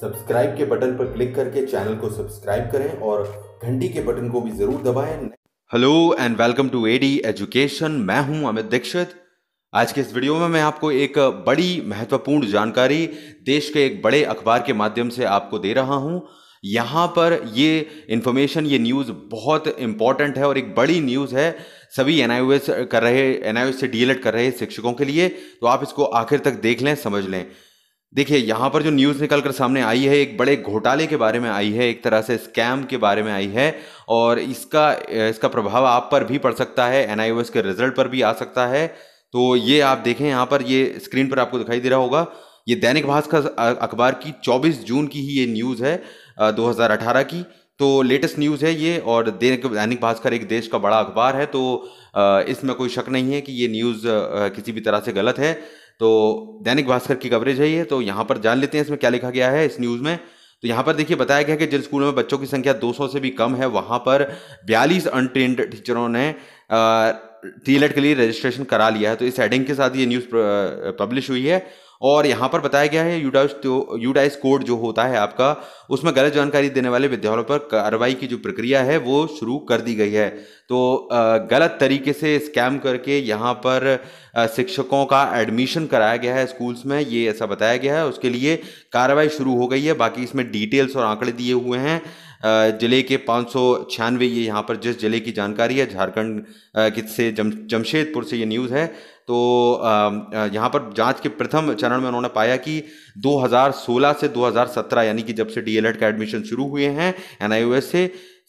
subscribe के button पर click करके चैनल को सब्सक्राइब करें और घंटी के बटन को भी जरूर दबाएं hello and welcome to AD education मैं हूं अमित दीक्षित आज के इस वीडियो में मैं आपको एक बड़ी महत्वपूर्ण जानकारी देश के एक बड़े अखबार के माध्यम से आपको दे रहा हूं यहाँ पर ये इन्फॉर्मेशन ये न्यूज़ बहुत इंपॉर्टेंट है और एक बड़ी न्यूज़ है सभी एन कर रहे एन से डी कर रहे शिक्षकों के लिए तो आप इसको आखिर तक देख लें समझ लें देखिए यहाँ पर जो न्यूज़ निकल कर सामने आई है एक बड़े घोटाले के बारे में आई है एक तरह से स्कैम के बारे में आई है और इसका इसका प्रभाव आप पर भी पड़ सकता है एन के रिजल्ट पर भी आ सकता है तो ये आप देखें यहाँ पर ये स्क्रीन पर आपको दिखाई दे रहा होगा ये दैनिक भास्कर अखबार की 24 जून की ही ये न्यूज़ है 2018 की तो लेटेस्ट न्यूज़ है ये और दैनिक दैनिक भास्कर एक देश का बड़ा अखबार है तो इसमें कोई शक नहीं है कि ये न्यूज़ किसी भी तरह से गलत है तो दैनिक भास्कर की कवरेज है ये तो यहाँ पर जान लेते हैं इसमें क्या लिखा गया है इस न्यूज़ में तो यहाँ पर देखिए बताया गया कि जिन स्कूलों में बच्चों की संख्या 200 से भी कम है वहाँ पर बयालीस अनट्रेंड टीचरों ने टीलेट e के लिए रजिस्ट्रेशन करा लिया है तो इस हेडिंग के साथ ये न्यूज़ पब्लिश हुई है और यहाँ पर बताया गया है यूडाइस तो, यूडाइस कोड जो होता है आपका उसमें गलत जानकारी देने वाले विद्यालयों पर कार्रवाई की जो प्रक्रिया है वो शुरू कर दी गई है तो गलत तरीके से स्कैम करके यहाँ पर शिक्षकों का एडमिशन कराया गया है स्कूल्स में ये ऐसा बताया गया है उसके लिए कार्रवाई शुरू हो गई है बाकी इसमें डिटेल्स और आंकड़े दिए हुए हैं जिले के पाँच सौ छियानवे ये यहाँ पर जिस जिले की जानकारी है झारखंड से जम जमशेदपुर से ये न्यूज़ है तो यहाँ पर जांच के प्रथम चरण में उन्होंने पाया कि 2016 से 2017 यानी कि जब से डीएलएड का एडमिशन शुरू हुए हैं एनआईओएस से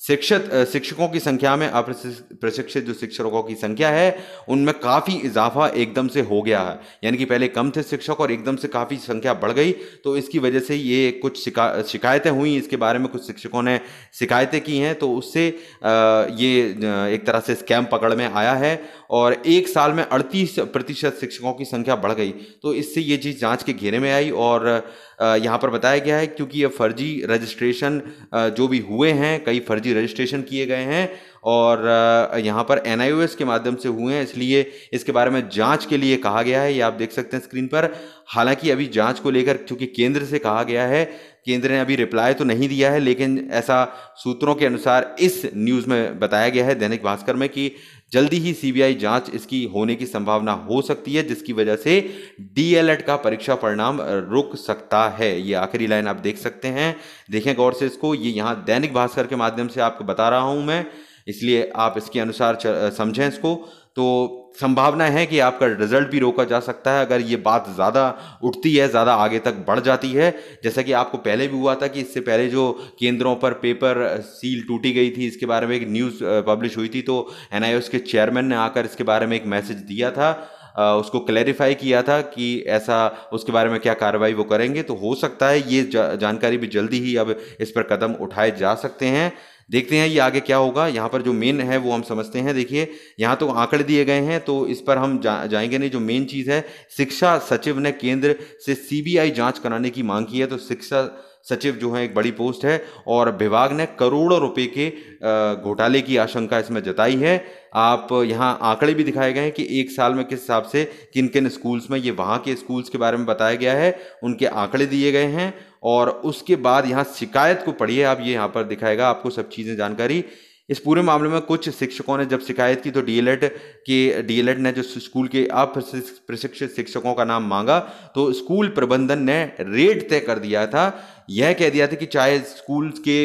शिक्षित शिक्षकों की संख्या में प्रशिक्षित जो शिक्षकों की संख्या है उनमें काफ़ी इजाफा एकदम से हो गया है यानी कि पहले कम थे शिक्षक और एकदम से काफ़ी संख्या बढ़ गई तो इसकी वजह से ये कुछ शिका शिकायतें हुई इसके बारे में कुछ शिक्षकों ने शिकायतें की हैं तो उससे ये एक तरह से स्कैम पकड़ में आया है और एक साल में अड़तीस प्रतिशत शिक्षकों की संख्या बढ़ गई तो इससे ये चीज़ जाँच के घेरे में आई और यहाँ पर बताया गया है क्योंकि ये फर्जी रजिस्ट्रेशन जो भी हुए हैं कई फर्जी रजिस्ट्रेशन किए गए हैं और यहाँ पर एन के माध्यम से हुए हैं इसलिए इसके बारे में जांच के लिए कहा गया है ये आप देख सकते हैं स्क्रीन पर हालांकि अभी जांच को लेकर क्योंकि केंद्र से कहा गया है केंद्र ने अभी रिप्लाई तो नहीं दिया है लेकिन ऐसा सूत्रों के अनुसार इस न्यूज़ में बताया गया है दैनिक भास्कर में कि जल्दी ही सीबीआई जांच इसकी होने की संभावना हो सकती है जिसकी वजह से डीएलएड का परीक्षा परिणाम रुक सकता है ये आखिरी लाइन आप देख सकते हैं देखें गौर से इसको ये यहाँ दैनिक भास्कर के माध्यम से आपको बता रहा हूं मैं इसलिए आप इसके अनुसार समझें इसको तो संभावना है कि आपका रिजल्ट भी रोका जा सकता है अगर ये बात ज़्यादा उठती है ज़्यादा आगे तक बढ़ जाती है जैसा कि आपको पहले भी हुआ था कि इससे पहले जो केंद्रों पर पेपर सील टूटी गई थी इसके बारे में एक न्यूज़ पब्लिश हुई थी तो एन के चेयरमैन ने आकर इसके बारे में एक मैसेज दिया था उसको क्लैरिफाई किया था कि ऐसा उसके बारे में क्या कार्रवाई वो करेंगे तो हो सकता है ये जानकारी भी जल्दी ही अब इस पर कदम उठाए जा सकते हैं देखते हैं ये आगे क्या होगा यहाँ पर जो मेन है वो हम समझते हैं देखिए यहाँ तो आंकड़े दिए गए हैं तो इस पर हम जा, जाएंगे नहीं जो मेन चीज़ है शिक्षा सचिव ने केंद्र से सीबीआई जांच कराने की मांग की है तो शिक्षा सचिव जो है एक बड़ी पोस्ट है और विभाग ने करोड़ों रुपए के घोटाले की आशंका इसमें जताई है आप यहाँ आंकड़े भी दिखाए गए हैं कि एक साल में किस हिसाब से किन किन स्कूल्स में ये वहाँ के स्कूल्स के बारे में बताया गया है उनके आंकड़े दिए गए हैं और उसके बाद यहाँ शिकायत को पढ़िए आप ये यहाँ पर दिखाएगा आपको सब चीज़ें जानकारी इस पूरे मामले में कुछ शिक्षकों ने जब शिकायत की तो डीएलएड के डीएलएड ने जो स्कूल के अप्रशिक्षित शिक्षकों का नाम मांगा तो स्कूल प्रबंधन ने रेट तय कर दिया था यह कह दिया था कि चाहे स्कूल के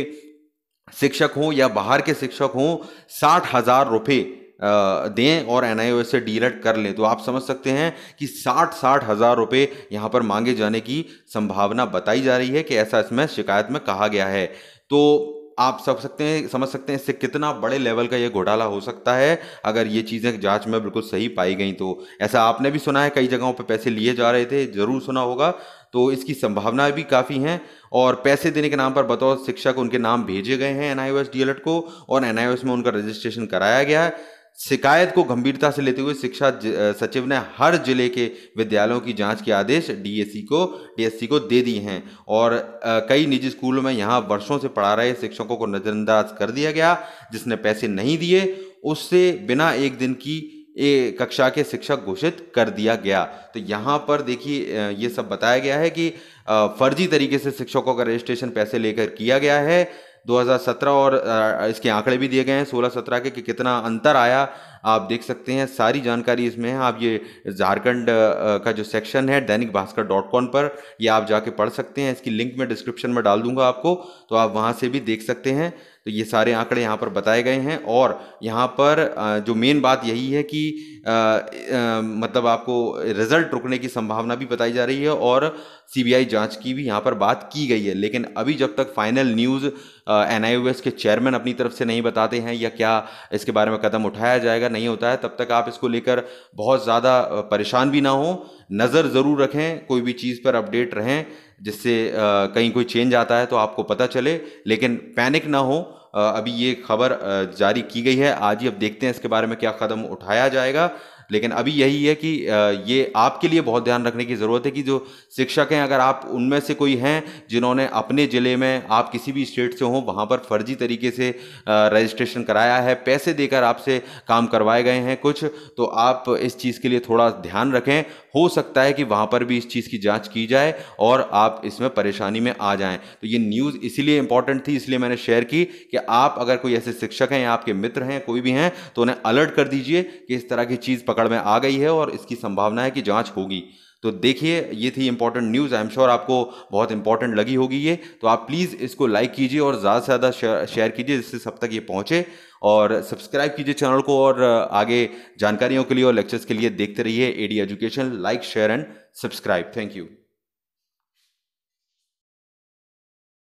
शिक्षक हों या बाहर के शिक्षक हों साठ हजार रुपये दें और एन से डीलट कर लें तो आप समझ सकते हैं कि साठ साठ हज़ार रुपये यहाँ पर मांगे जाने की संभावना बताई जा रही है कि ऐसा इसमें शिकायत में कहा गया है तो आप सब सकते हैं समझ सकते हैं इससे कितना बड़े लेवल का ये घोटाला हो सकता है अगर ये चीज़ें जांच में बिल्कुल सही पाई गई तो ऐसा आपने भी सुना है कई जगहों पर पैसे लिए जा रहे थे ज़रूर सुना होगा तो इसकी संभावनाएं भी काफ़ी हैं और पैसे देने के नाम पर बतौर शिक्षक उनके नाम भेजे गए हैं एन आई को और एन में उनका रजिस्ट्रेशन कराया गया है शिकायत को गंभीरता से लेते हुए शिक्षा सचिव ने हर जिले के विद्यालयों की जांच के आदेश डीएससी को डीएससी को दे दिए हैं और कई निजी स्कूलों में यहाँ वर्षों से पढ़ा रहे शिक्षकों को नज़रअंदाज कर दिया गया जिसने पैसे नहीं दिए उससे बिना एक दिन की ए, कक्षा के शिक्षक घोषित कर दिया गया तो यहाँ पर देखिए ये सब बताया गया है कि फर्जी तरीके से शिक्षकों का रजिस्ट्रेशन पैसे लेकर किया गया है 2017 और इसके आंकड़े भी दिए गए हैं 16-17 के कि कितना अंतर आया आप देख सकते हैं सारी जानकारी इसमें है आप ये झारखंड का जो सेक्शन है दैनिक भास्कर डॉट कॉम पर यह आप जाके पढ़ सकते हैं इसकी लिंक मैं डिस्क्रिप्शन में डाल दूंगा आपको तो आप वहाँ से भी देख सकते हैं तो ये सारे आंकड़े यहाँ पर बताए गए हैं और यहाँ पर जो मेन बात यही है कि आ, आ, मतलब आपको रिजल्ट रुकने की संभावना भी बताई जा रही है और सीबीआई जांच की भी यहाँ पर बात की गई है लेकिन अभी जब तक फाइनल न्यूज़ एन के चेयरमैन अपनी तरफ से नहीं बताते हैं या क्या इसके बारे में कदम उठाया जाएगा नहीं होता है तब तक आप इसको लेकर बहुत ज़्यादा परेशान भी ना हो नज़र ज़रूर रखें कोई भी चीज़ पर अपडेट रहें जिससे कहीं कोई चेंज आता है तो आपको पता चले लेकिन पैनिक ना हो अभी ये खबर जारी की गई है आज ही अब देखते हैं इसके बारे में क्या कदम उठाया जाएगा लेकिन अभी यही है कि ये आपके लिए बहुत ध्यान रखने की ज़रूरत है कि जो शिक्षक हैं अगर आप उनमें से कोई हैं जिन्होंने अपने ज़िले में आप किसी भी स्टेट से हों वहाँ पर फर्जी तरीके से रजिस्ट्रेशन कराया है पैसे देकर आपसे काम करवाए गए हैं कुछ तो आप इस चीज़ के लिए थोड़ा ध्यान रखें हो सकता है कि वहाँ पर भी इस चीज़ की जाँच की जाए और आप इसमें परेशानी में आ जाएँ तो ये न्यूज़ इसीलिए इंपॉर्टेंट थी इसलिए मैंने शेयर की कि आप अगर कोई ऐसे शिक्षक हैं या आपके मित्र हैं कोई भी हैं तो उन्हें अलर्ट कर दीजिए कि इस तरह की चीज़ पकड़ पकड़ में आ गई है और इसकी संभावना है कि जांच होगी तो देखिए ये थी important news I am sure आपको बहुत इंपॉर्टेंट लगी होगी ये तो आप प्लीज़ इसको लाइक कीजिए और ज़्यादा से ज़्यादा शेयर, कीजिए जिससे सब तक ये पहुँचे और सब्सक्राइब कीजिए चैनल को और आगे जानकारियों के लिए और लेक्चर्स के लिए देखते रहिए AD education like share and subscribe thank you